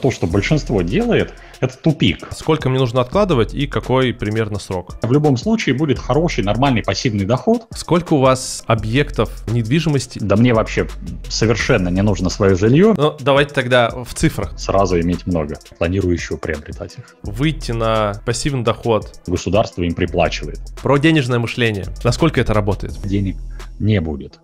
то, что большинство делает, это тупик. Сколько мне нужно откладывать и какой примерно срок? В любом случае будет хороший, нормальный пассивный доход. Сколько у вас объектов недвижимости? Да мне вообще совершенно не нужно свое жилье. Ну, давайте тогда в цифрах. Сразу иметь много. Планирую еще приобретать их. Выйти на пассивный доход. Государство им приплачивает. Про денежное мышление. Насколько это работает? Денег не будет.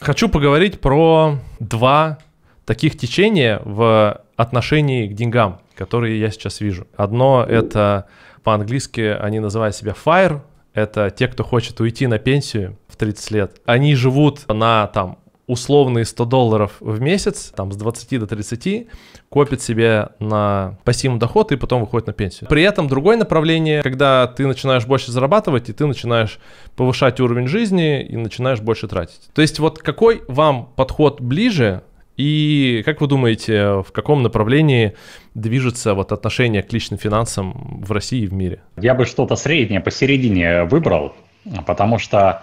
Хочу поговорить про два таких течения в отношении к деньгам, которые я сейчас вижу. Одно — это по-английски они называют себя fire, это те, кто хочет уйти на пенсию в 30 лет. Они живут на там условные 100 долларов в месяц, там с 20 до 30, копит себе на пассивный доход и потом выходит на пенсию. При этом другое направление, когда ты начинаешь больше зарабатывать, и ты начинаешь повышать уровень жизни и начинаешь больше тратить. То есть вот какой вам подход ближе, и как вы думаете, в каком направлении движется вот отношение к личным финансам в России и в мире? Я бы что-то среднее посередине выбрал, потому что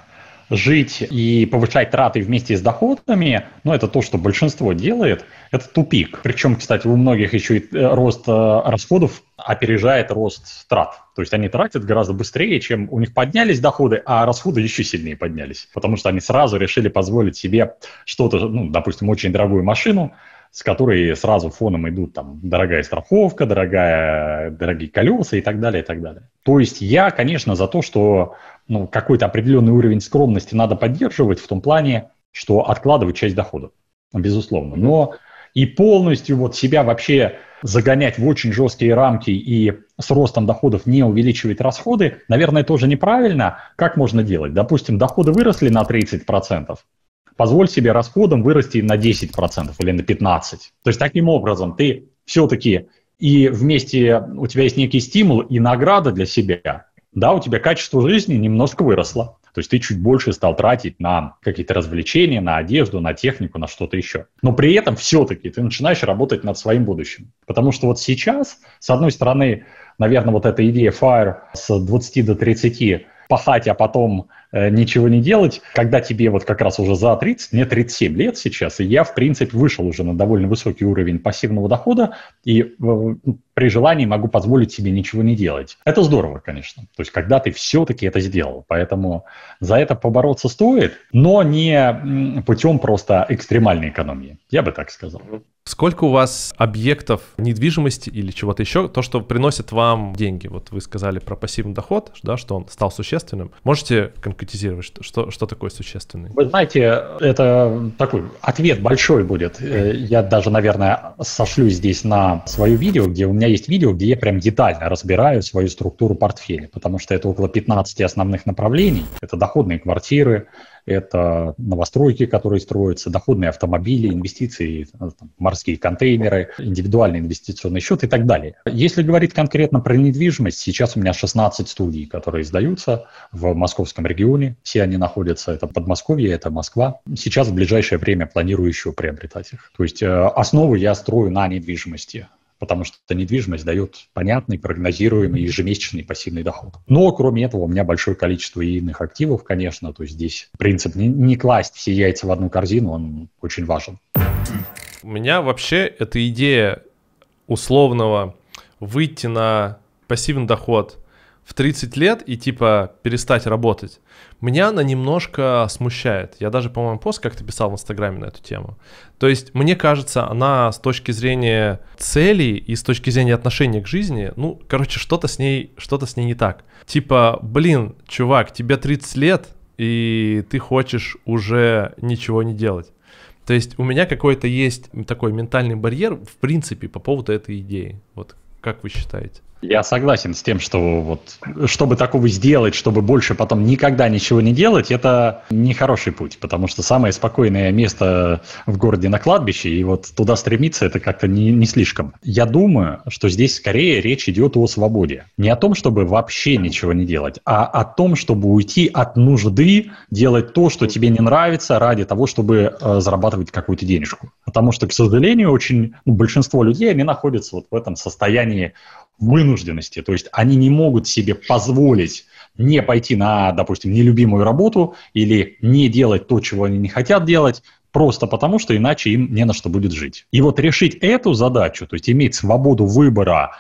жить и повышать траты вместе с доходами, ну, это то, что большинство делает, это тупик. Причем, кстати, у многих еще и э, рост э, расходов опережает рост трат. То есть они тратят гораздо быстрее, чем у них поднялись доходы, а расходы еще сильнее поднялись, потому что они сразу решили позволить себе что-то, ну, допустим, очень дорогую машину, с которой сразу фоном идут там дорогая страховка, дорогая, дорогие колеса и так далее, и так далее. То есть я, конечно, за то, что ну, какой-то определенный уровень скромности надо поддерживать в том плане, что откладывать часть дохода, безусловно. Но и полностью вот себя вообще загонять в очень жесткие рамки и с ростом доходов не увеличивать расходы, наверное, тоже неправильно. Как можно делать? Допустим, доходы выросли на 30%, позволь себе расходам вырасти на 10% или на 15%. То есть таким образом ты все-таки и вместе у тебя есть некий стимул и награда для себя, да, у тебя качество жизни немножко выросло. То есть ты чуть больше стал тратить на какие-то развлечения, на одежду, на технику, на что-то еще. Но при этом все-таки ты начинаешь работать над своим будущим. Потому что вот сейчас, с одной стороны, наверное, вот эта идея FIRE с 20 до 30 пахать, а потом Э, ничего не делать, когда тебе вот как раз уже за 30, мне 37 лет сейчас, и я, в принципе, вышел уже на довольно высокий уровень пассивного дохода, и э, при желании могу позволить себе ничего не делать. Это здорово, конечно. То есть, когда ты все-таки это сделал. Поэтому за это побороться стоит, но не путем просто экстремальной экономии. Я бы так сказал. Сколько у вас объектов недвижимости или чего-то еще, то, что приносит вам деньги? Вот вы сказали про пассивный доход, да, что он стал существенным. Можете конкретизировать, что, что, что такое существенный? Вы знаете, это такой ответ большой будет. Э, я даже, наверное, сошлю здесь на свое видео, где у меня есть видео, где я прям детально разбираю свою структуру портфеля, потому что это около 15 основных направлений. Это доходные квартиры, это новостройки, которые строятся, доходные автомобили, инвестиции, ну, там, морские контейнеры, индивидуальный инвестиционный счет и так далее. Если говорить конкретно про недвижимость, сейчас у меня 16 студий, которые сдаются в московском регионе. Все они находятся, это Подмосковье, это Москва. Сейчас в ближайшее время планирую еще приобретать их. То есть э, основу я строю на недвижимости потому что недвижимость дает понятный, прогнозируемый ежемесячный пассивный доход. Но кроме этого у меня большое количество и иных активов, конечно, то есть здесь принцип не, не класть все яйца в одну корзину, он очень важен. У меня вообще эта идея условного выйти на пассивный доход в 30 лет и типа перестать работать, меня она немножко смущает. Я даже, по-моему, пост как-то писал в Инстаграме на эту тему. То есть, мне кажется, она с точки зрения целей и с точки зрения отношения к жизни, ну, короче, что-то с ней, что-то с ней не так. Типа, блин, чувак, тебе 30 лет, и ты хочешь уже ничего не делать. То есть у меня какой-то есть такой ментальный барьер, в принципе, по поводу этой идеи. Вот как вы считаете? Я согласен с тем, что вот, чтобы такого сделать, чтобы больше потом никогда ничего не делать, это не хороший путь, потому что самое спокойное место в городе на кладбище, и вот туда стремиться это как-то не, не слишком. Я думаю, что здесь скорее речь идет о свободе. Не о том, чтобы вообще ничего не делать, а о том, чтобы уйти от нужды делать то, что тебе не нравится, ради того, чтобы э, зарабатывать какую-то денежку. Потому что, к сожалению, очень ну, большинство людей, они находятся вот в этом состоянии вынужденности. То есть они не могут себе позволить не пойти на, допустим, нелюбимую работу или не делать то, чего они не хотят делать, просто потому, что иначе им не на что будет жить. И вот решить эту задачу, то есть иметь свободу выбора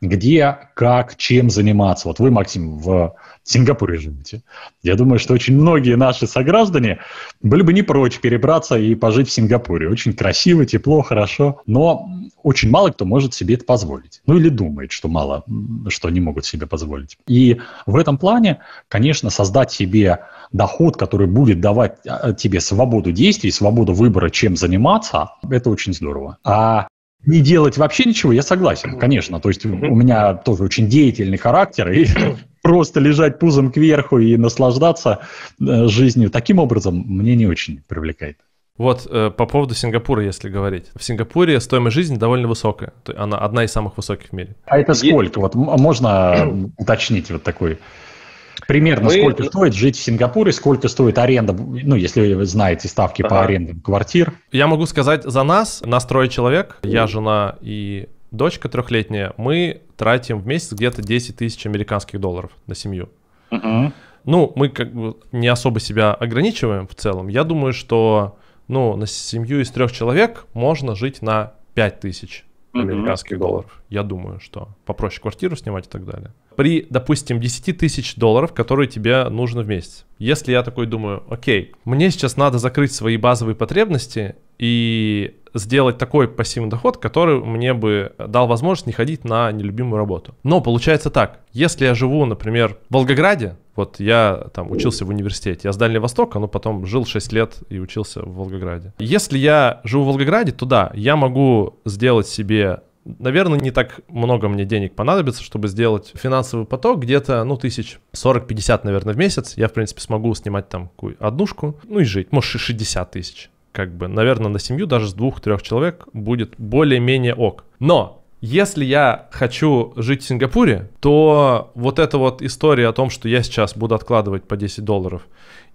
где, как, чем заниматься. Вот вы, Максим, в Сингапуре живете. Я думаю, что очень многие наши сограждане были бы не прочь перебраться и пожить в Сингапуре. Очень красиво, тепло, хорошо, но очень мало кто может себе это позволить. Ну или думает, что мало, что они могут себе позволить. И в этом плане, конечно, создать себе доход, который будет давать а, тебе свободу действий, свободу выбора, чем заниматься, это очень здорово. А не делать вообще ничего, я согласен, конечно. То есть у меня тоже очень деятельный характер, и просто лежать пузом кверху и наслаждаться э, жизнью таким образом мне не очень привлекает. Вот э, по поводу Сингапура, если говорить. В Сингапуре стоимость жизни довольно высокая. Она одна из самых высоких в мире. А это сколько? Вот можно уточнить вот такой Примерно мы... сколько стоит жить в Сингапуре, сколько стоит аренда, ну, если вы знаете ставки ага. по аренде квартир. Я могу сказать за нас, нас трое человек, я, жена и дочка трехлетняя, мы тратим в месяц где-то 10 тысяч американских долларов на семью. Угу. Ну, мы как бы не особо себя ограничиваем в целом. Я думаю, что ну, на семью из трех человек можно жить на 5 тысяч американских mm-hmm. долларов. Я думаю, что попроще квартиру снимать и так далее. При, допустим, 10 тысяч долларов, которые тебе нужно в месяц. Если я такой думаю, окей, мне сейчас надо закрыть свои базовые потребности и сделать такой пассивный доход, который мне бы дал возможность не ходить на нелюбимую работу. Но получается так, если я живу, например, в Волгограде, вот я там учился в университете. Я с Дальнего Востока, но потом жил 6 лет и учился в Волгограде. Если я живу в Волгограде, то да, я могу сделать себе Наверное, не так много мне денег понадобится, чтобы сделать финансовый поток. Где-то, ну, тысяч 40-50, наверное, в месяц. Я, в принципе, смогу снимать там какую однушку, ну и жить. Может, 60 тысяч. Как бы, наверное, на семью даже с двух-трех человек будет более-менее ок. Но если я хочу жить в Сингапуре, то вот эта вот история о том, что я сейчас буду откладывать по 10 долларов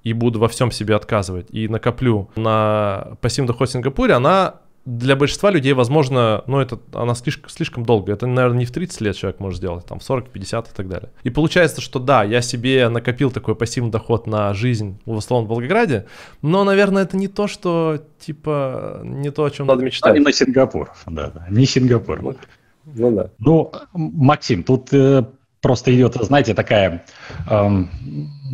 и буду во всем себе отказывать и накоплю на пассивный доход в Сингапуре, она для большинства людей, возможно, ну, это она слишком, слишком долго. Это, наверное, не в 30 лет человек может сделать, там, в 40, 50 и так далее. И получается, что да, я себе накопил такой пассивный доход на жизнь в условном Волгограде, но, наверное, это не то, что, типа, не то, о чем надо мечтать. А не на Сингапур, да, да, не Сингапур. Ну, ну да. Ну, Максим, тут э, просто идет, знаете, такая... Эм,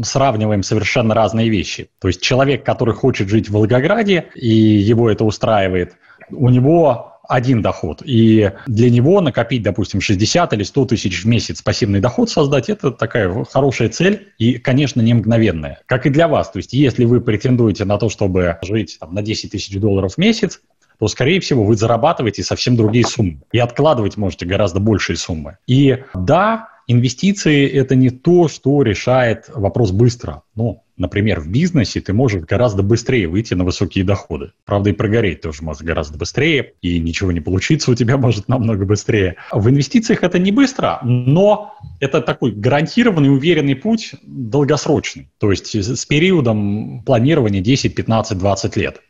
сравниваем совершенно разные вещи. То есть человек, который хочет жить в Волгограде, и его это устраивает – у него один доход. И для него накопить, допустим, 60 или 100 тысяч в месяц пассивный доход создать, это такая хорошая цель и, конечно, не мгновенная. Как и для вас. То есть, если вы претендуете на то, чтобы жить там, на 10 тысяч долларов в месяц, то, скорее всего, вы зарабатываете совсем другие суммы. И откладывать можете гораздо большие суммы. И да, инвестиции – это не то, что решает вопрос быстро. но... Например, в бизнесе ты можешь гораздо быстрее выйти на высокие доходы. Правда, и прогореть тоже может гораздо быстрее, и ничего не получится у тебя может намного быстрее. В инвестициях это не быстро, но это такой гарантированный, уверенный путь долгосрочный. То есть с периодом планирования 10, 15, 20 лет.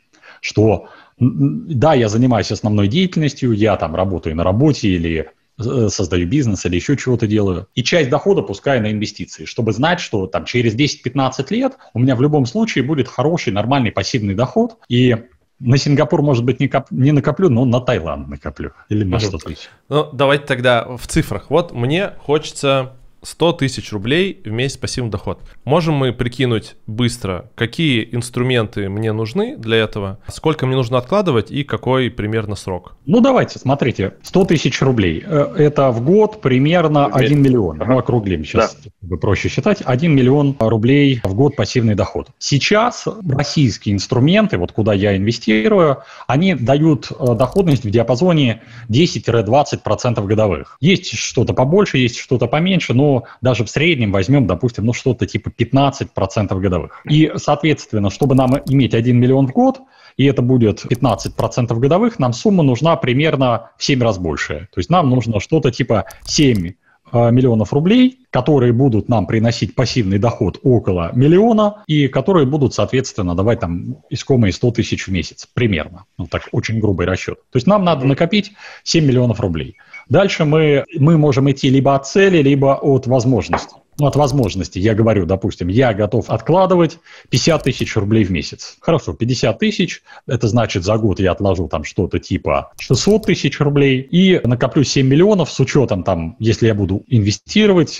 Что да, я занимаюсь основной деятельностью, я там работаю на работе или Э, создаю бизнес или еще чего-то делаю. И часть дохода пускаю на инвестиции, чтобы знать, что там через 10-15 лет у меня в любом случае будет хороший, нормальный пассивный доход. И на Сингапур, может быть, не, коп... не накоплю, но на Таиланд накоплю. Или на что-то еще. Ну, давайте тогда в цифрах. Вот мне хочется 100 тысяч рублей в месяц пассивный доход. Можем мы прикинуть быстро, какие инструменты мне нужны для этого, сколько мне нужно откладывать и какой примерно срок? Ну, давайте, смотрите, 100 тысяч рублей. Э, это в год примерно в 1 миллион. Ага. Ну, округлим сейчас, да. чтобы проще считать. 1 миллион рублей в год пассивный доход. Сейчас российские инструменты, вот куда я инвестирую, они дают э, доходность в диапазоне 10-20% годовых. Есть что-то побольше, есть что-то поменьше, но даже в среднем возьмем, допустим, ну что-то типа 15% годовых. И, соответственно, чтобы нам иметь 1 миллион в год, и это будет 15% годовых, нам сумма нужна примерно в 7 раз больше. То есть нам нужно что-то типа 7 э, миллионов рублей, которые будут нам приносить пассивный доход около миллиона и которые будут, соответственно, давать там искомые 100 тысяч в месяц примерно. Ну, так очень грубый расчет. То есть нам надо накопить 7 миллионов рублей. Дальше мы, мы можем идти либо от цели, либо от возможности. Ну, от возможности, я говорю, допустим, я готов откладывать 50 тысяч рублей в месяц. Хорошо, 50 тысяч, это значит за год я отложу там что-то типа 600 тысяч рублей и накоплю 7 миллионов с учетом там, если я буду инвестировать,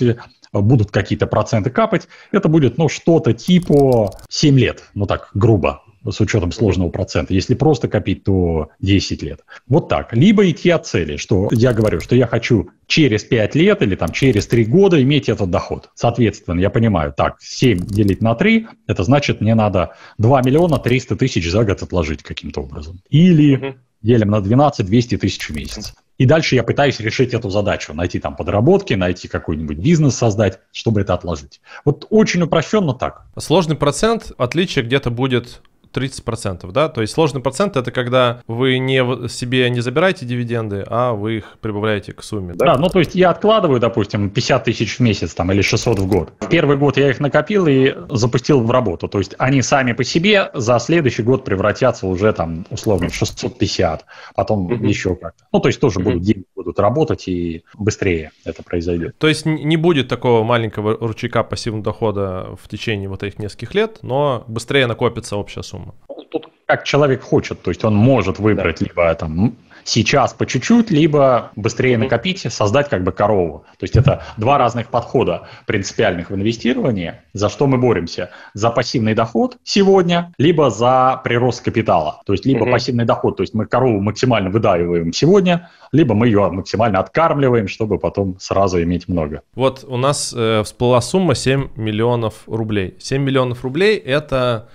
будут какие-то проценты капать, это будет, ну, что-то типа 7 лет, ну так, грубо с учетом сложного процента. Если просто копить, то 10 лет. Вот так. Либо идти от цели, что я говорю, что я хочу через 5 лет или там через 3 года иметь этот доход. Соответственно, я понимаю, так, 7 делить на 3, это значит, мне надо 2 миллиона 300 тысяч за год отложить каким-то образом. Или угу. делим на 12, 200 тысяч в месяц. И дальше я пытаюсь решить эту задачу, найти там подработки, найти какой-нибудь бизнес создать, чтобы это отложить. Вот очень упрощенно так. Сложный процент, отличие где-то будет 30%, да? То есть сложный процент это когда вы не, себе не забираете дивиденды, а вы их прибавляете к сумме. Да, да ну то есть я откладываю, допустим, 50 тысяч в месяц там или 600 в год. В первый год я их накопил и запустил в работу. То есть они сами по себе за следующий год превратятся уже там условно в 650, потом mm-hmm. еще как-то. Ну то есть тоже mm-hmm. будут деньги будут работать и быстрее это произойдет. То есть не будет такого маленького ручейка пассивного дохода в течение вот этих нескольких лет, но быстрее накопится общая сумма сумма. Тут как человек хочет, то есть он может выбрать да. либо там сейчас по чуть-чуть, либо быстрее накопить, создать как бы корову. То есть это два разных подхода принципиальных в инвестировании, за что мы боремся. За пассивный доход сегодня, либо за прирост капитала. То есть либо угу. пассивный доход, то есть мы корову максимально выдаиваем сегодня, либо мы ее максимально откармливаем, чтобы потом сразу иметь много. Вот у нас э, всплыла сумма 7 миллионов рублей. 7 миллионов рублей это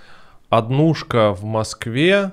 однушка в Москве,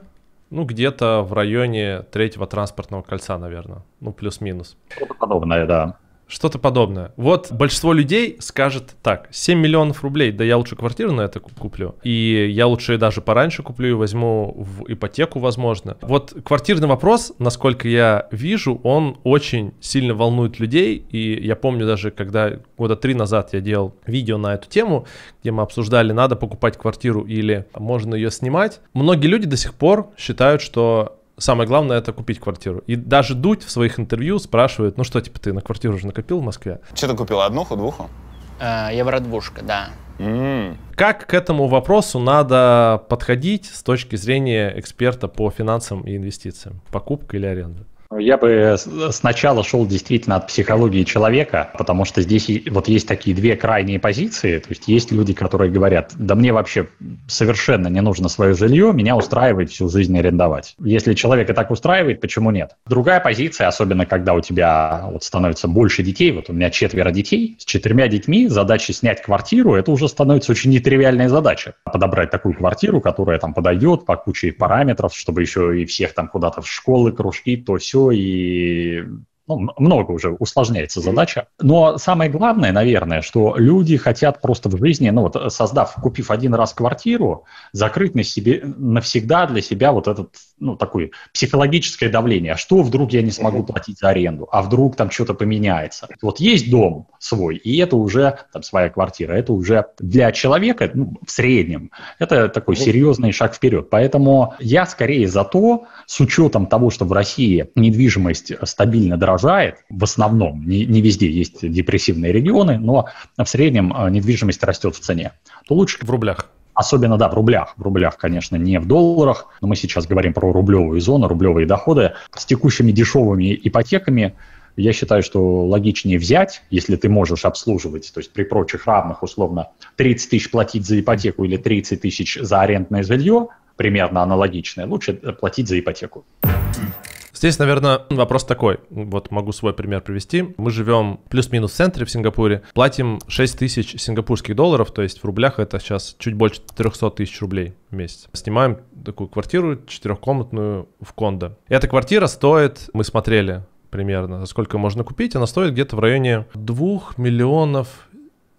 ну, где-то в районе третьего транспортного кольца, наверное. Ну, плюс-минус. подобное, да. Что-то подобное. Вот большинство людей скажет так, 7 миллионов рублей, да я лучше квартиру на это куплю, и я лучше даже пораньше куплю и возьму в ипотеку, возможно. Вот квартирный вопрос, насколько я вижу, он очень сильно волнует людей, и я помню даже, когда года три назад я делал видео на эту тему, где мы обсуждали, надо покупать квартиру или можно ее снимать. Многие люди до сих пор считают, что самое главное это купить квартиру. И даже Дудь в своих интервью спрашивает, ну что, типа, ты на квартиру уже накопил в Москве? Что ты купил, однуху, двуху? Евродвушка, а, да. Mm. Как к этому вопросу надо подходить с точки зрения эксперта по финансам и инвестициям? Покупка или аренда? Я бы э, э, сначала шел действительно от психологии человека, потому что здесь вот есть такие две крайние позиции. То есть есть люди, которые говорят, да мне вообще совершенно не нужно свое жилье, меня устраивает всю жизнь арендовать. Если человек и так устраивает, почему нет? Другая позиция, особенно когда у тебя вот становится больше детей, вот у меня четверо детей, с четырьмя детьми задача снять квартиру, это уже становится очень нетривиальной задача. Подобрать такую квартиру, которая там подойдет по куче параметров, чтобы еще и всех там куда-то в школы, кружки, то все y ну, много уже усложняется задача. Но самое главное, наверное, что люди хотят просто в жизни, ну вот э, создав, купив один раз квартиру, закрыть на себе, навсегда для себя вот этот, ну, такое психологическое давление. А что вдруг я не смогу платить за аренду? А вдруг там что-то поменяется? Вот есть дом свой, и это уже там своя квартира, это уже для человека, ну, в среднем, это такой серьезный шаг вперед. Поэтому я скорее за то, с учетом того, что в России недвижимость стабильно дорога, отражает в основном, не, не везде есть депрессивные регионы, но в среднем э, недвижимость растет в цене, то лучше... В рублях. Особенно, да, в рублях. В рублях, конечно, не в долларах, но мы сейчас говорим про рублевую зону, рублевые доходы. С текущими дешевыми ипотеками я считаю, что логичнее взять, если ты можешь обслуживать, то есть при прочих равных, условно, 30 тысяч платить за ипотеку или 30 тысяч за арендное жилье, примерно аналогичное, лучше э, платить за ипотеку. Здесь, наверное, вопрос такой. Вот могу свой пример привести. Мы живем плюс-минус в центре в Сингапуре, платим 6 тысяч сингапурских долларов, то есть в рублях это сейчас чуть больше 300 тысяч рублей в месяц. Снимаем такую квартиру четырехкомнатную в кондо. Эта квартира стоит, мы смотрели примерно, сколько можно купить, она стоит где-то в районе 2 миллионов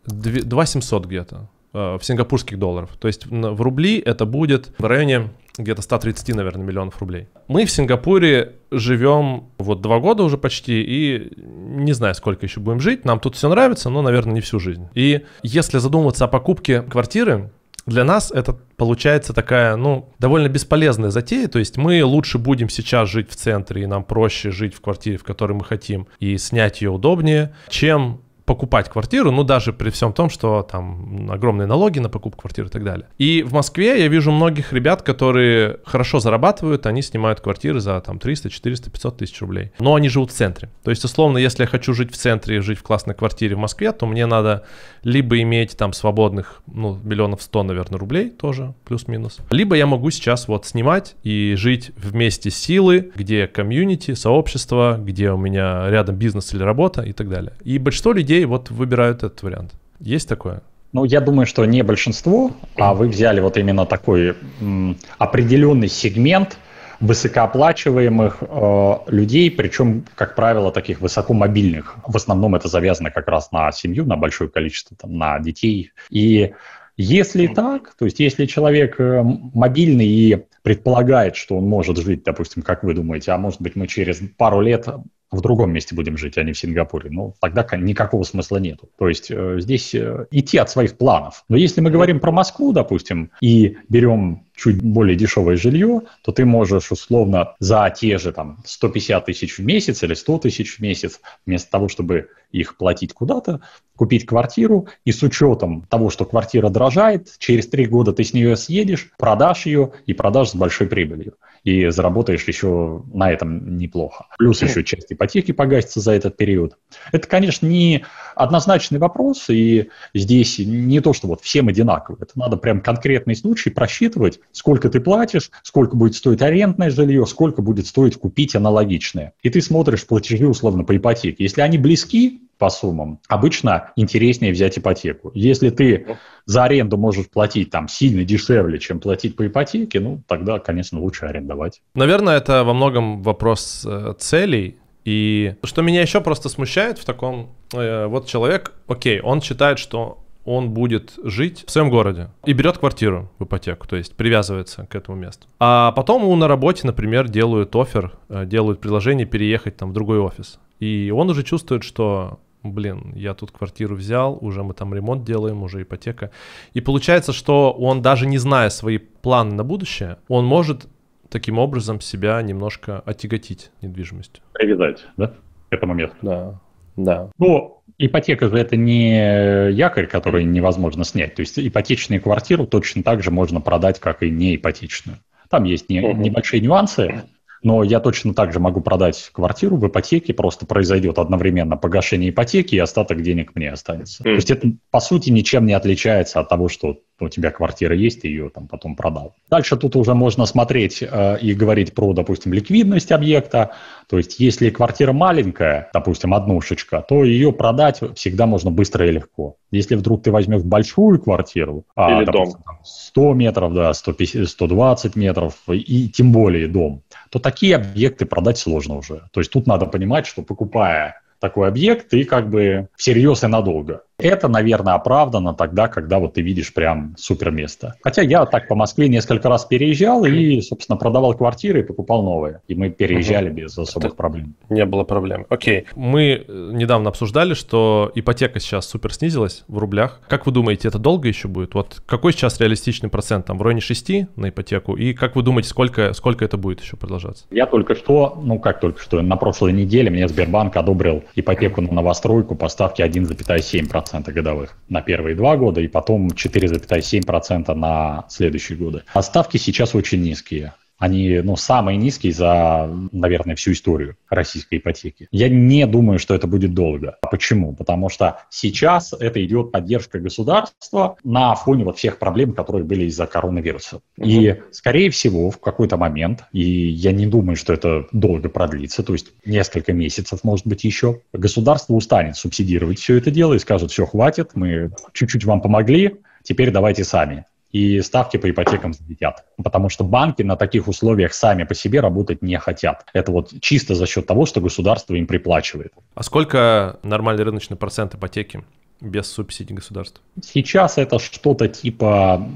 2 700 где-то. Э, в сингапурских долларов. То есть в рубли это будет в районе где-то 130, наверное, миллионов рублей. Мы в Сингапуре живем вот два года уже почти, и не знаю, сколько еще будем жить. Нам тут все нравится, но, наверное, не всю жизнь. И если задуматься о покупке квартиры, для нас это получается такая, ну, довольно бесполезная затея. То есть мы лучше будем сейчас жить в центре, и нам проще жить в квартире, в которой мы хотим, и снять ее удобнее, чем покупать квартиру, ну даже при всем том, что там огромные налоги на покупку квартиры и так далее. И в Москве я вижу многих ребят, которые хорошо зарабатывают, они снимают квартиры за там 300, 400, 500 тысяч рублей. Но они живут в центре. То есть, условно, если я хочу жить в центре и жить в классной квартире в Москве, то мне надо либо иметь там свободных, ну, миллионов сто, наверное, рублей тоже, плюс-минус. Либо я могу сейчас вот снимать и жить вместе силы, где комьюнити, сообщество, где у меня рядом бизнес или работа и так далее. И большинство людей людей вот выбирают этот вариант. Есть такое? Ну, я думаю, что не большинство, а вы взяли вот именно такой м, определенный сегмент высокооплачиваемых э, людей, причем, как правило, таких высокомобильных. В основном это завязано как раз на семью, на большое количество, там, на детей. И если ну. так, то есть если человек э, мобильный и предполагает, что он может жить, допустим, как вы думаете, а может быть мы через пару лет в другом месте будем жить, а не в Сингапуре. Ну, тогда никакого смысла нет. То есть э, здесь э, идти от своих планов. Но если мы говорим про Москву, допустим, и берем чуть более дешевое жилье, то ты можешь условно за те же там 150 тысяч в месяц или 100 тысяч в месяц, вместо того, чтобы их платить куда-то, купить квартиру, и с учетом того, что квартира дорожает, через три года ты с нее съедешь, продашь ее и продашь с большой прибылью. И заработаешь еще на этом неплохо. Плюс ну. еще часть ипотеки погасится за этот период. Это, конечно, не однозначный вопрос, и здесь не то, что вот всем одинаково. Это надо прям конкретный случай просчитывать, сколько ты платишь, сколько будет стоить арендное жилье, сколько будет стоить купить аналогичное. И ты смотришь платежи условно по ипотеке. Если они близки, по суммам. Обычно интереснее взять ипотеку. Если ты за аренду можешь платить там сильно дешевле, чем платить по ипотеке, ну тогда, конечно, лучше арендовать. Наверное, это во многом вопрос э, целей. И что меня еще просто смущает в таком, э, вот человек, окей, он считает, что он будет жить в своем городе и берет квартиру в ипотеку, то есть привязывается к этому месту. А потом ему на работе, например, делают офер, э, делают предложение переехать там в другой офис. И он уже чувствует, что блин, я тут квартиру взял, уже мы там ремонт делаем, уже ипотека. И получается, что он даже не зная свои планы на будущее, он может таким образом себя немножко отяготить недвижимостью. Привязать, да? К этому месту. Да. Да. Ну, ипотека же это не э, якорь, который невозможно снять. То есть ипотечную квартиру точно так же можно продать, как и не ипотечную. Там есть не, угу. небольшие нюансы, но я точно так же могу продать квартиру в ипотеке, просто произойдет одновременно погашение ипотеки, и остаток денег мне останется. Mm. То есть это, по сути, ничем не отличается от того, что у тебя квартира есть, ты ее там потом продал. Дальше тут уже можно смотреть э, и говорить про, допустим, ликвидность объекта. То есть, если квартира маленькая, допустим, однушечка, то ее продать всегда можно быстро и легко. Если вдруг ты возьмешь большую квартиру, а, Или а, допустим, дом. 100 метров, да, 150, 120 метров, и тем более дом, то такие объекты продать сложно уже. То есть, тут надо понимать, что покупая такой объект, ты как бы всерьез и надолго. Это, наверное, оправдано тогда, когда вот ты видишь прям супер место. Хотя я так по Москве несколько раз переезжал и, собственно, продавал квартиры и покупал новые. И мы переезжали угу. без особых Это проблем. Не было проблем. Окей. Мы э, недавно обсуждали, что ипотека сейчас супер снизилась в рублях. Как вы думаете, это долго еще будет? Вот какой сейчас реалистичный процент? Там в районе 6 на ипотеку? И как вы думаете, сколько, сколько это будет еще продолжаться? Я только что, ну как только что, на прошлой неделе мне Сбербанк одобрил ипотеку на новостройку по ставке 1,7%. 2% годовых на первые два года и потом 4,7% на следующие годы. А ставки сейчас очень низкие. Они, ну, самые низкие за, наверное, всю историю российской ипотеки. Я не думаю, что это будет долго. Почему? Потому что сейчас это идет поддержка государства на фоне вот всех проблем, которые были из-за коронавируса. Угу. И, скорее всего, в какой-то момент, и я не думаю, что это долго продлится, то есть несколько месяцев, может быть, еще, государство устанет субсидировать все это дело и скажет, все, хватит, мы чуть-чуть вам помогли, теперь давайте сами и ставки по ипотекам взлетят. Потому что банки на таких условиях сами по себе работать не хотят. Это вот чисто за счет того, что государство им приплачивает. А сколько нормальный рыночный процент ипотеки без субсидий государства? Сейчас это что-то типа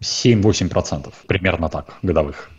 7-8%, примерно так, годовых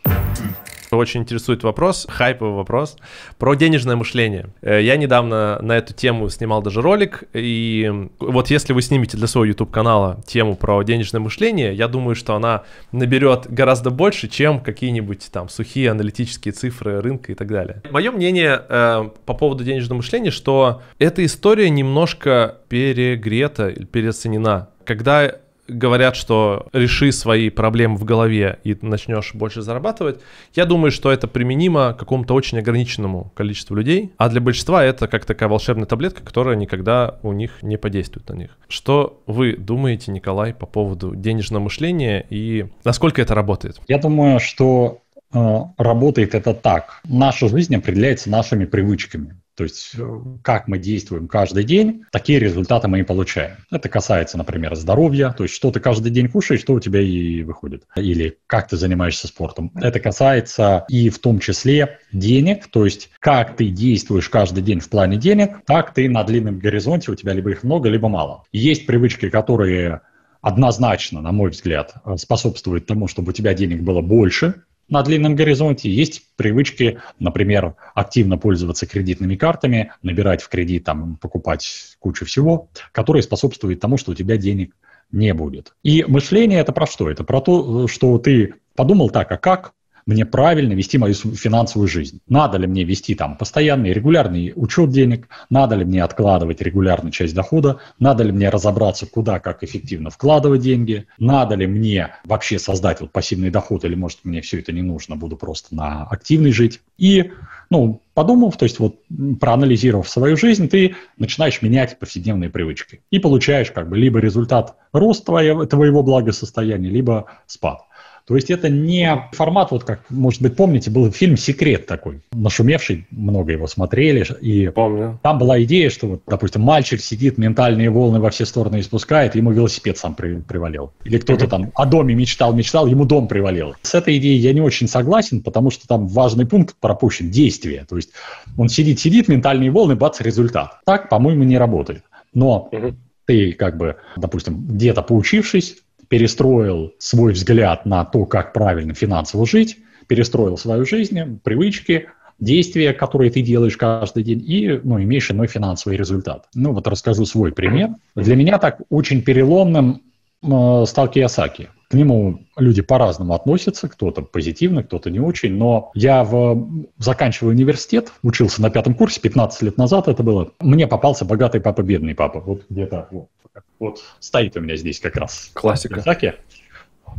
что очень интересует вопрос, хайповый вопрос, про денежное мышление. Э, я недавно на эту тему снимал даже ролик, и вот если вы снимете для своего YouTube-канала тему про денежное мышление, я думаю, что она наберет гораздо больше, чем какие-нибудь там сухие аналитические цифры рынка и так далее. Мое мнение э, по поводу денежного мышления, что эта история немножко перегрета, переоценена. Когда говорят, что реши свои проблемы в голове и начнешь больше зарабатывать, я думаю, что это применимо к какому-то очень ограниченному количеству людей, а для большинства это как такая волшебная таблетка, которая никогда у них не подействует на них. Что вы думаете, Николай, по поводу денежного мышления и насколько это работает? Я думаю, что э, работает это так. Наша жизнь определяется нашими привычками. То есть э, как мы действуем каждый день, такие результаты мы и получаем. Это касается, например, здоровья, то есть что ты каждый день кушаешь, что у тебя и выходит. Или как ты занимаешься спортом. Это касается и в том числе денег, то есть как ты действуешь каждый день в плане денег, так ты на длинном горизонте, у тебя либо их много, либо мало. Есть привычки, которые однозначно, на мой взгляд, э, способствует тому, чтобы у тебя денег было больше, на длинном горизонте есть привычки, например, активно пользоваться кредитными картами, набирать в кредит, там, покупать кучу всего, которые способствуют тому, что у тебя денег не будет. И мышление это про что? Это про то, э, что ты подумал так, а как мне правильно вести мою финансовую жизнь. Надо ли мне вести там постоянный регулярный учет денег, надо ли мне откладывать регулярную часть дохода, надо ли мне разобраться, куда, как эффективно вкладывать деньги, надо ли мне вообще создать вот пассивный доход или, может, мне все это не нужно, буду просто на активный жить. И, ну, подумав, то есть вот проанализировав свою жизнь, ты начинаешь менять повседневные привычки и получаешь как бы либо результат рост твоего, твоего благосостояния, либо спад. То есть это не формат, вот как, может быть, помните, был фильм «Секрет» такой, нашумевший, много его смотрели, и Помню. там была идея, что, вот, допустим, мальчик сидит, ментальные волны во все стороны испускает, ему велосипед сам при, привалил. Или кто-то там о доме мечтал, мечтал, ему дом привалил. С этой идеей я не очень согласен, потому что там важный пункт пропущен – действие. То есть он сидит-сидит, ментальные волны, бац, результат. Так, по-моему, не работает. Но ты как бы, допустим, где-то поучившись, перестроил свой взгляд на то, как правильно финансово жить, перестроил свою жизнь, привычки, действия, которые ты делаешь каждый день, и ну, имеешь иной финансовый результат. Ну вот расскажу свой пример. Для меня так очень переломным Э, Сталки Ясаки. К нему люди по-разному относятся, кто-то позитивно, кто-то не очень, но я в, заканчиваю университет, учился на пятом курсе, 15 лет назад это было, мне попался «Богатый папа, бедный папа», вот где-то, вот, вот стоит у меня здесь как раз. Классика. Ясаки.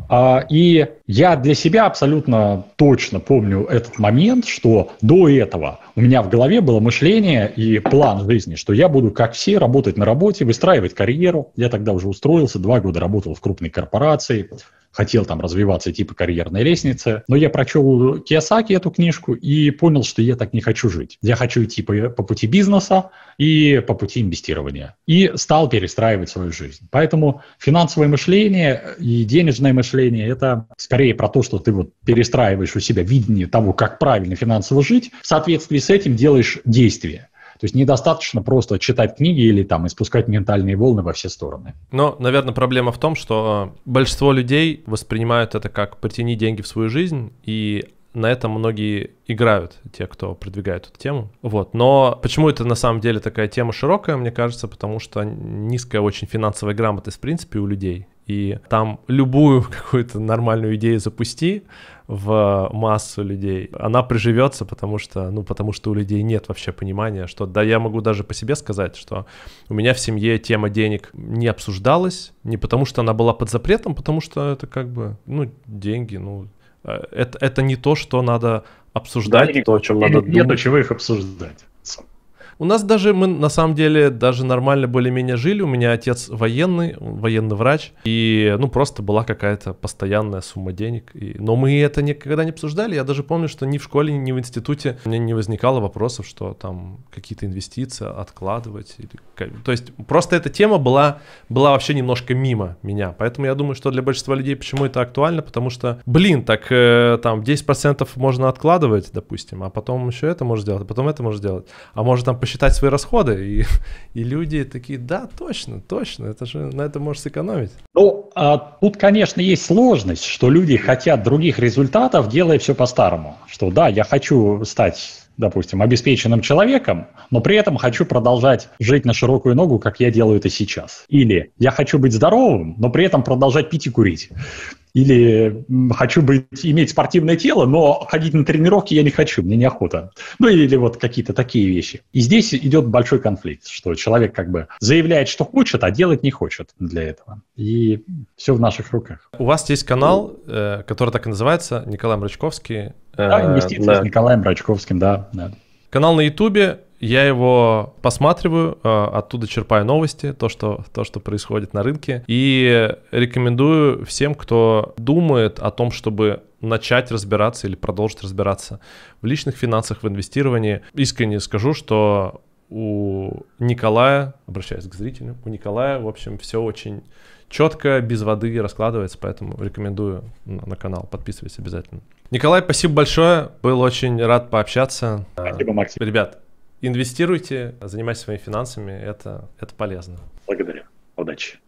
А, и я для себя абсолютно точно помню этот момент, что до этого у меня в голове было мышление и план жизни, что я буду, как все, работать на работе, выстраивать карьеру. Я тогда уже устроился, два года работал в крупной корпорации, хотел там развиваться, типа карьерной лестницы. Но я прочел Киосаки эту книжку и понял, что я так не хочу жить. Я хочу идти по, по пути бизнеса и по пути инвестирования. И стал перестраивать свою жизнь. Поэтому финансовое мышление и денежное мышление – это скорее про то, что ты вот перестраиваешь у себя видение того, как правильно финансово жить. В соответствии с этим делаешь действия. То есть недостаточно просто читать книги или там испускать ментальные волны во все стороны. Но, наверное, проблема в том, что э, большинство людей воспринимают это как «притяни деньги в свою жизнь», и на этом многие играют, те, кто продвигает эту тему. Вот. Но почему это на самом деле такая тема широкая, мне кажется, потому что низкая очень финансовая грамотность, в принципе, у людей и там любую какую-то нормальную идею запусти в массу людей, она приживется, потому что, ну, потому что у людей нет вообще понимания, что, да, я могу даже по себе сказать, что у меня в семье тема денег не обсуждалась, не потому что она была под запретом, потому что это как бы, ну, деньги, ну, э, это, это не то, что надо обсуждать, да, то, о чем надо думать. Нету чего их обсуждать. У нас даже мы на самом деле даже нормально более-менее жили. У меня отец военный, военный врач. И ну просто была какая-то постоянная сумма денег. И, но мы это никогда не обсуждали. Я даже помню, что ни в школе, ни в институте у меня не возникало вопросов, что там какие-то инвестиции откладывать. Или... То есть просто эта тема была, была вообще немножко мимо меня. Поэтому я думаю, что для большинства людей почему это актуально, потому что, блин, так э, там 10% можно откладывать, допустим, а потом еще это можешь сделать, а потом это можешь сделать, А может там посчитать свои расходы. И, и люди такие, да, точно, точно, это же на это можешь сэкономить. Ну, а тут, конечно, есть сложность, что люди хотят других результатов, делая все по-старому. Что да, я хочу стать допустим, обеспеченным человеком, но при этом хочу продолжать жить на широкую ногу, как я делаю это сейчас. Или я хочу быть здоровым, но при этом продолжать пить и курить. Или хочу быть, иметь спортивное тело, но ходить на тренировки я не хочу, мне неохота. Ну или, или вот какие-то такие вещи. И здесь идет большой конфликт, что человек как бы заявляет, что хочет, а делать не хочет для этого. И все в наших руках. У вас есть канал, э, который так и называется, Николай Мрачковский. Да, инвестиции э, да. с Николаем Мрачковским, да. да. Канал на Ютубе, я его посматриваю, э, оттуда черпаю новости, то что, то, что происходит на рынке. И рекомендую всем, кто думает о том, чтобы начать разбираться или продолжить разбираться в личных финансах, в инвестировании. Искренне скажу, что у Николая, обращаюсь к зрителям, у Николая, в общем, все очень четко, без воды раскладывается, поэтому рекомендую на, на канал, подписывайтесь обязательно. Николай, спасибо большое, был очень рад пообщаться. Спасибо, Максим. Ребят, инвестируйте, занимайтесь своими финансами, это, это полезно. Благодарю. Удачи.